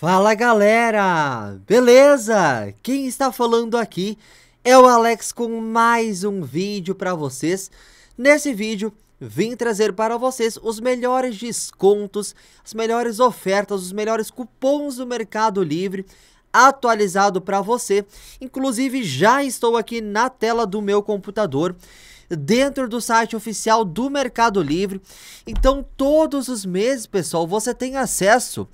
Fala galera, beleza? Quem está falando aqui é o Alex com mais um vídeo para vocês. Nesse vídeo vim trazer para vocês os melhores descontos, as melhores ofertas, os melhores cupons do Mercado Livre atualizado para você. Inclusive já estou aqui na tela do meu computador dentro do site oficial do Mercado Livre. Então, todos os meses, pessoal, você tem acesso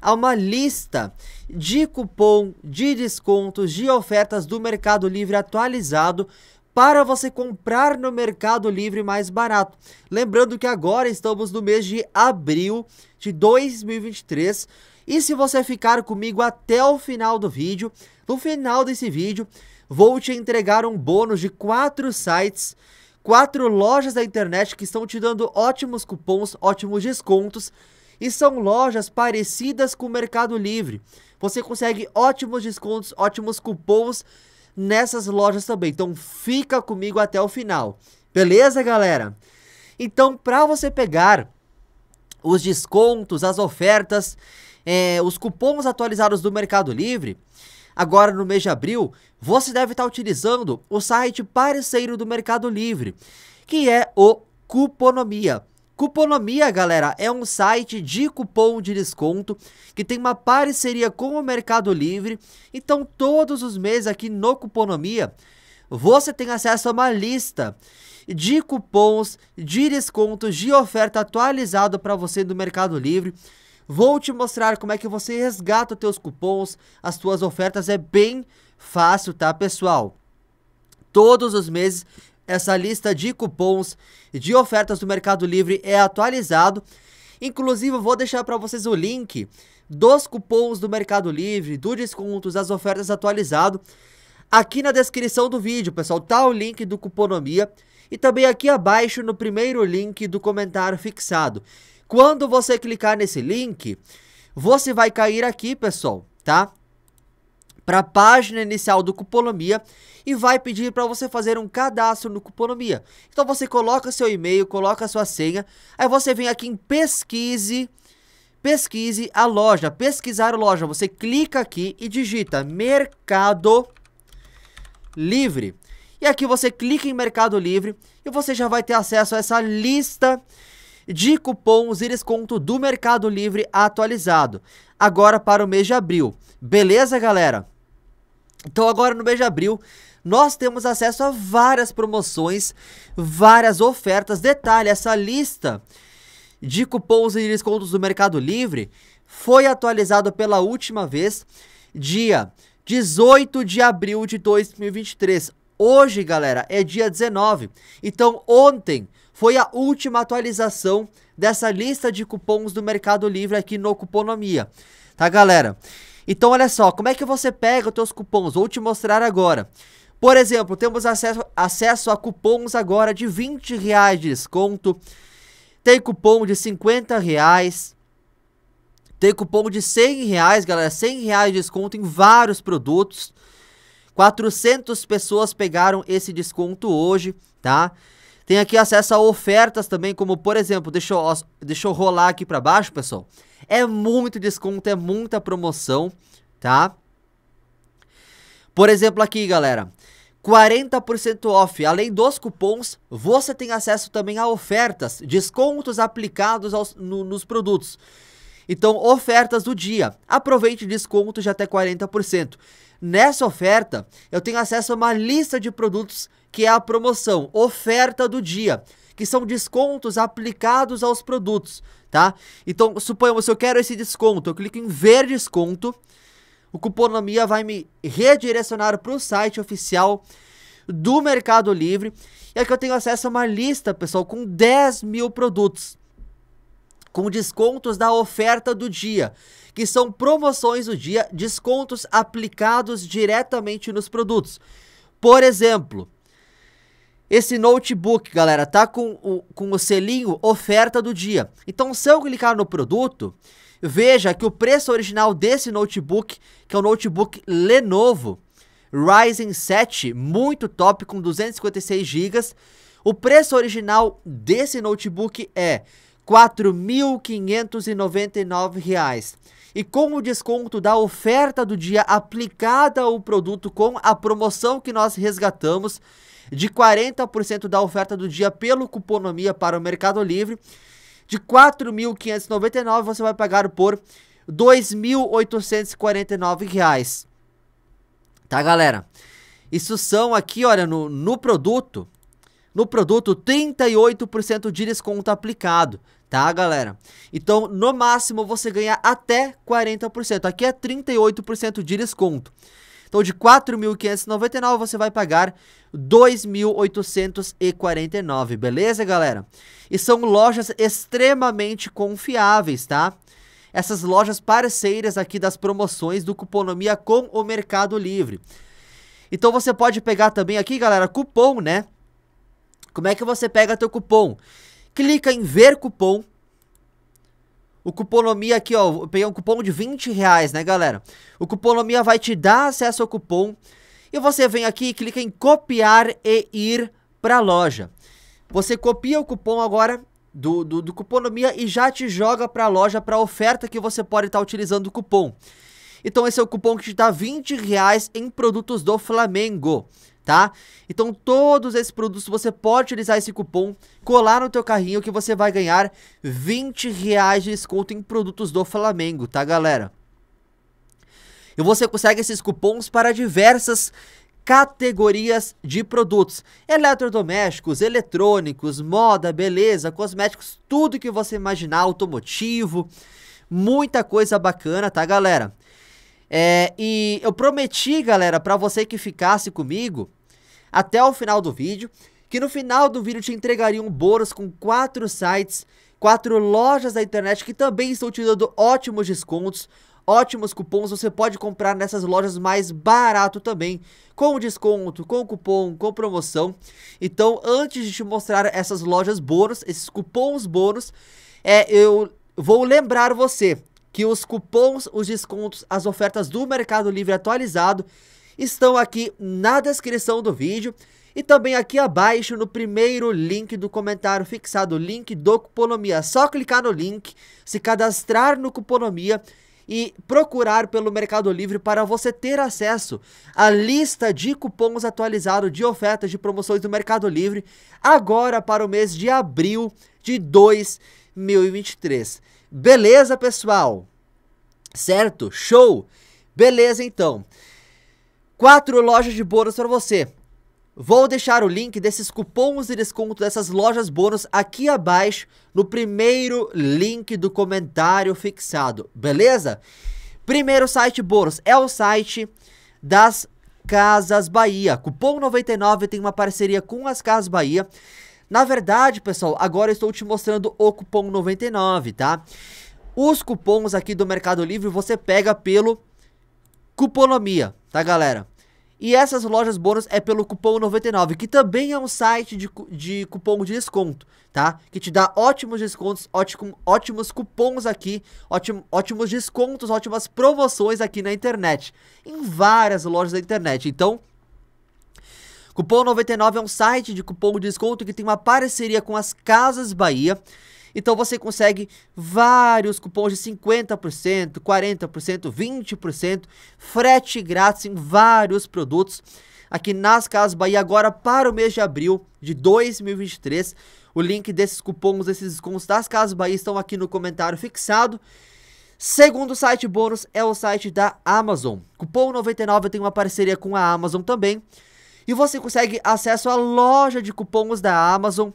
a uma lista de cupom, de descontos, de ofertas do Mercado Livre atualizado para você comprar no Mercado Livre mais barato. Lembrando que agora estamos no mês de abril de 2023. E se você ficar comigo até o final do vídeo, no final desse vídeo, vou te entregar um bônus de quatro sites quatro lojas da internet que estão te dando ótimos cupons, ótimos descontos e são lojas parecidas com o Mercado Livre. Você consegue ótimos descontos, ótimos cupons nessas lojas também. Então fica comigo até o final. Beleza, galera? Então, para você pegar os descontos, as ofertas, é, os cupons atualizados do Mercado Livre, Agora no mês de abril, você deve estar utilizando o site parceiro do Mercado Livre, que é o Cuponomia. Cuponomia, galera, é um site de cupom de desconto que tem uma parceria com o Mercado Livre. Então, todos os meses aqui no Cuponomia, você tem acesso a uma lista de cupons, de descontos, de oferta atualizado para você do Mercado Livre. Vou te mostrar como é que você resgata os teus cupons, as tuas ofertas, é bem fácil, tá pessoal? Todos os meses essa lista de cupons e de ofertas do Mercado Livre é atualizado. Inclusive, eu vou deixar para vocês o link dos cupons do Mercado Livre, dos descontos, das ofertas atualizado aqui na descrição do vídeo, pessoal. Tá o link do Cuponomia e também aqui abaixo no primeiro link do comentário fixado. Quando você clicar nesse link, você vai cair aqui, pessoal, tá? Para a página inicial do Cuponomia e vai pedir para você fazer um cadastro no Cuponomia. Então você coloca seu e-mail, coloca sua senha, aí você vem aqui em pesquise, pesquise a loja, pesquisar a loja. Você clica aqui e digita Mercado Livre. E aqui você clica em Mercado Livre e você já vai ter acesso a essa lista de cupons e desconto do Mercado Livre atualizado, agora para o mês de abril. Beleza, galera? Então agora no mês de abril nós temos acesso a várias promoções, várias ofertas. Detalhe, essa lista de cupons e descontos do Mercado Livre foi atualizada pela última vez dia 18 de abril de 2023. Hoje, galera, é dia 19. Então, ontem foi a última atualização dessa lista de cupons do Mercado Livre aqui no Cuponomia, tá galera? Então olha só, como é que você pega os seus cupons? Vou te mostrar agora. Por exemplo, temos acesso, acesso a cupons agora de 20 reais de desconto, tem cupom de 50 reais, tem cupom de 100 reais, galera, 100 reais de desconto em vários produtos. 400 pessoas pegaram esse desconto hoje, tá? Tem aqui acesso a ofertas também, como por exemplo, deixa eu, deixa eu rolar aqui para baixo, pessoal. É muito desconto, é muita promoção, tá? Por exemplo aqui, galera, 40% off. Além dos cupons, você tem acesso também a ofertas, descontos aplicados aos, no, nos produtos. Então, ofertas do dia. Aproveite desconto de até 40%. Nessa oferta, eu tenho acesso a uma lista de produtos que é a promoção, oferta do dia, que são descontos aplicados aos produtos, tá? Então, suponhamos, se eu quero esse desconto, eu clico em ver desconto, o Cuponomia vai me redirecionar para o site oficial do Mercado Livre, e aqui eu tenho acesso a uma lista, pessoal, com 10 mil produtos com descontos da oferta do dia, que são promoções do dia, descontos aplicados diretamente nos produtos. Por exemplo, esse notebook, galera, tá com o, com o selinho oferta do dia. Então, se eu clicar no produto, veja que o preço original desse notebook, que é o notebook Lenovo Ryzen 7, muito top, com 256 GB, o preço original desse notebook é 4.599 reais. E com o desconto da oferta do dia aplicada ao produto com a promoção que nós resgatamos de 40% da oferta do dia pelo cuponomia para o Mercado Livre, de 4.599 você vai pagar por R$ 2.849. Tá, galera? Isso são aqui, olha, no, no produto, no produto 38% de desconto aplicado tá, galera? Então, no máximo, você ganha até 40%. Aqui é 38% de desconto. Então, de 4.599, você vai pagar 2.849, beleza, galera? E são lojas extremamente confiáveis, tá? Essas lojas parceiras aqui das promoções do Cuponomia com o Mercado Livre. Então, você pode pegar também aqui, galera, cupom, né? Como é que você pega teu cupom? clica em ver cupom. O cuponomia aqui, ó, eu peguei um cupom de 20 reais, né, galera? O cuponomia vai te dar acesso ao cupom e você vem aqui e clica em copiar e ir para a loja. Você copia o cupom agora do, do, do Cuponomia e já te joga para a loja para a oferta que você pode estar tá utilizando o cupom. Então esse é o cupom que te dá 20 reais em produtos do Flamengo, tá? Então todos esses produtos você pode utilizar esse cupom, colar no teu carrinho que você vai ganhar 20 reais de desconto em produtos do Flamengo, tá galera? E você consegue esses cupons para diversas categorias de produtos: eletrodomésticos, eletrônicos, moda, beleza, cosméticos, tudo que você imaginar, automotivo, muita coisa bacana, tá, galera? É, e eu prometi, galera, para você que ficasse comigo, até o final do vídeo, que no final do vídeo te entregaria um bônus com quatro sites, quatro lojas da internet que também estão te dando ótimos descontos, ótimos cupons, você pode comprar nessas lojas mais barato também, com desconto, com cupom, com promoção. Então, antes de te mostrar essas lojas bônus, esses cupons bônus, é, eu vou lembrar você que os cupons, os descontos, as ofertas do Mercado Livre atualizado estão aqui na descrição do vídeo e também aqui abaixo no primeiro link do comentário fixado, o link do Cuponomia. É só clicar no link, se cadastrar no Cuponomia e procurar pelo Mercado Livre para você ter acesso à lista de cupons atualizado de ofertas de promoções do Mercado Livre agora para o mês de abril de 2023. Beleza, pessoal? Certo? Show! Beleza, então quatro lojas de bônus para você. Vou deixar o link desses cupons de desconto dessas lojas bônus aqui abaixo no primeiro link do comentário fixado, beleza? Primeiro site bônus é o site das Casas Bahia. Cupom 99 tem uma parceria com as Casas Bahia. Na verdade, pessoal, agora eu estou te mostrando o cupom 99, tá? Os cupons aqui do Mercado Livre você pega pelo Cuponomia, tá galera? E essas lojas bônus é pelo cupom 99, que também é um site de, de cupom de desconto, tá? Que te dá ótimos descontos, ótimo, ótimos cupons aqui, ótimo, ótimos descontos, ótimas promoções aqui na internet. Em várias lojas da internet. Então, Cupom 99 é um site de cupom de desconto que tem uma parceria com as Casas Bahia então você consegue vários cupons de 50%, 40%, 20%, frete grátis em vários produtos aqui nas Casas Bahia agora para o mês de abril de 2023. O link desses cupons, desses descontos das Casas Bahia estão aqui no comentário fixado. Segundo site bônus é o site da Amazon. Cupom 99 tem uma parceria com a Amazon também. E você consegue acesso à loja de cupons da Amazon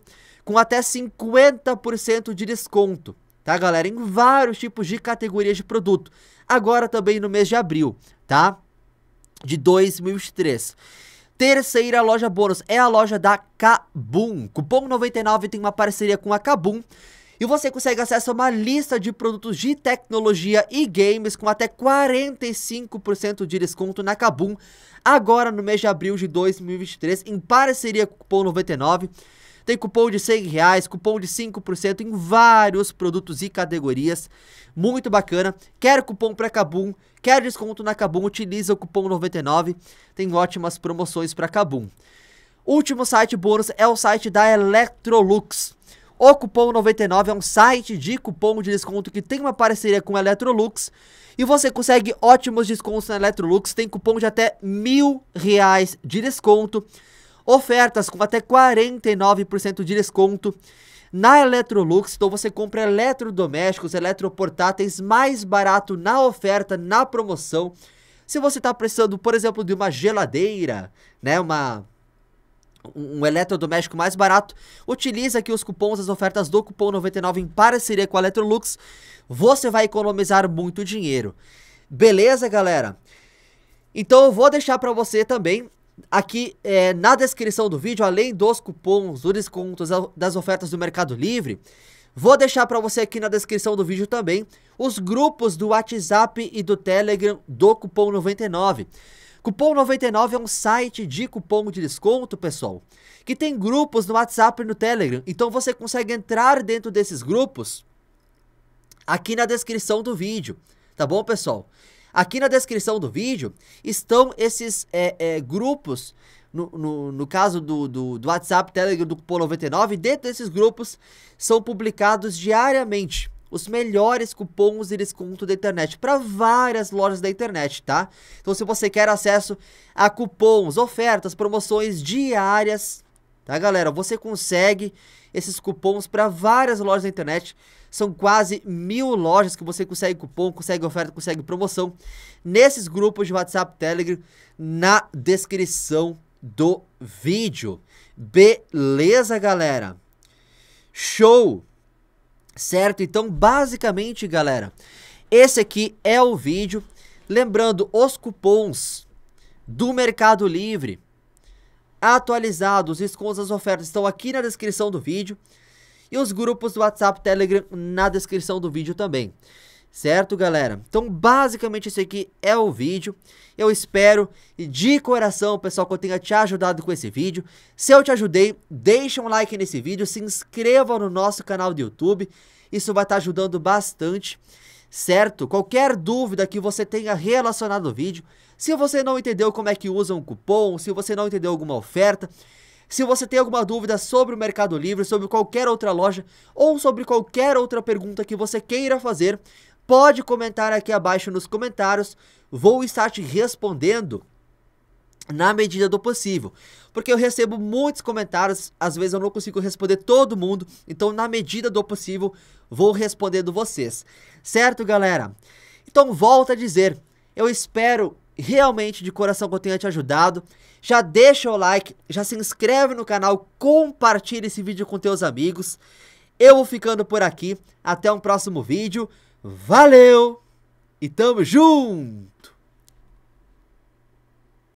com até 50% de desconto, tá galera? Em vários tipos de categorias de produto. Agora também no mês de abril, tá? De 2003. Terceira loja bônus é a loja da Kabum. Cupom 99 tem uma parceria com a Kabum. E você consegue acesso a uma lista de produtos de tecnologia e games com até 45% de desconto na Kabum. Agora no mês de abril de 2023, em parceria com o Cupom 99. Tem cupom de 100 reais, cupom de 5% em vários produtos e categorias. Muito bacana. Quer cupom para Cabum? Quer desconto na Cabum? Utiliza o cupom 99. Tem ótimas promoções para Cabum. Último site bônus é o site da Electrolux. O Cupom 99 é um site de cupom de desconto que tem uma parceria com a Electrolux e você consegue ótimos descontos na Electrolux. Tem cupom de até mil reais de desconto. Ofertas com até 49% de desconto. Na Eletrolux, então você compra eletrodomésticos, eletroportáteis mais barato na oferta, na promoção. Se você está precisando, por exemplo, de uma geladeira, né, uma um eletrodoméstico mais barato, utiliza aqui os cupons, as ofertas do cupom 99 em parceria com a Electrolux, você vai economizar muito dinheiro. Beleza, galera? Então eu vou deixar para você também aqui é, na descrição do vídeo, além dos cupons, dos descontos, das ofertas do Mercado Livre, vou deixar para você aqui na descrição do vídeo também os grupos do WhatsApp e do Telegram do Cupom 99. Cupom 99 é um site de cupom de desconto, pessoal, que tem grupos no WhatsApp e no Telegram. Então você consegue entrar dentro desses grupos aqui na descrição do vídeo, tá bom, pessoal? Aqui na descrição do vídeo estão esses é, é, grupos no, no, no, caso do, do, do, WhatsApp, Telegram, do Cupom 99, dentro desses grupos são publicados diariamente os melhores cupons e desconto da internet para várias lojas da internet, tá? Então, se você quer acesso a cupons, ofertas, promoções diárias, tá, galera? Você consegue esses cupons para várias lojas da internet. São quase mil lojas que você consegue cupom, consegue oferta, consegue promoção. Nesses grupos de WhatsApp, Telegram, na descrição do vídeo. Beleza, galera? Show! Certo? Então, basicamente, galera, esse aqui é o vídeo. Lembrando, os cupons do Mercado Livre atualizados. Os as ofertas estão aqui na descrição do vídeo. E os grupos do WhatsApp Telegram na descrição do vídeo também. Certo, galera? Então, basicamente, isso aqui é o vídeo. Eu espero de coração, pessoal, que eu tenha te ajudado com esse vídeo. Se eu te ajudei, deixa um like nesse vídeo, se inscreva no nosso canal do YouTube. Isso vai estar ajudando bastante certo? Qualquer dúvida que você tenha relacionado ao vídeo, se você não entendeu como é que usa um cupom, se você não entendeu alguma oferta, se você tem alguma dúvida sobre o Mercado Livre, sobre qualquer outra loja ou sobre qualquer outra pergunta que você queira fazer, pode comentar aqui abaixo nos comentários, vou estar te respondendo na medida do possível. Porque eu recebo muitos comentários, às vezes eu não consigo responder todo mundo, então na medida do possível vou respondendo vocês. Certo, galera? Então volta a dizer, eu espero realmente de coração que eu tenha te ajudado. Já deixa o like, já se inscreve no canal, compartilha esse vídeo com teus amigos. Eu vou ficando por aqui, até um próximo vídeo. Valeu e tamo junto!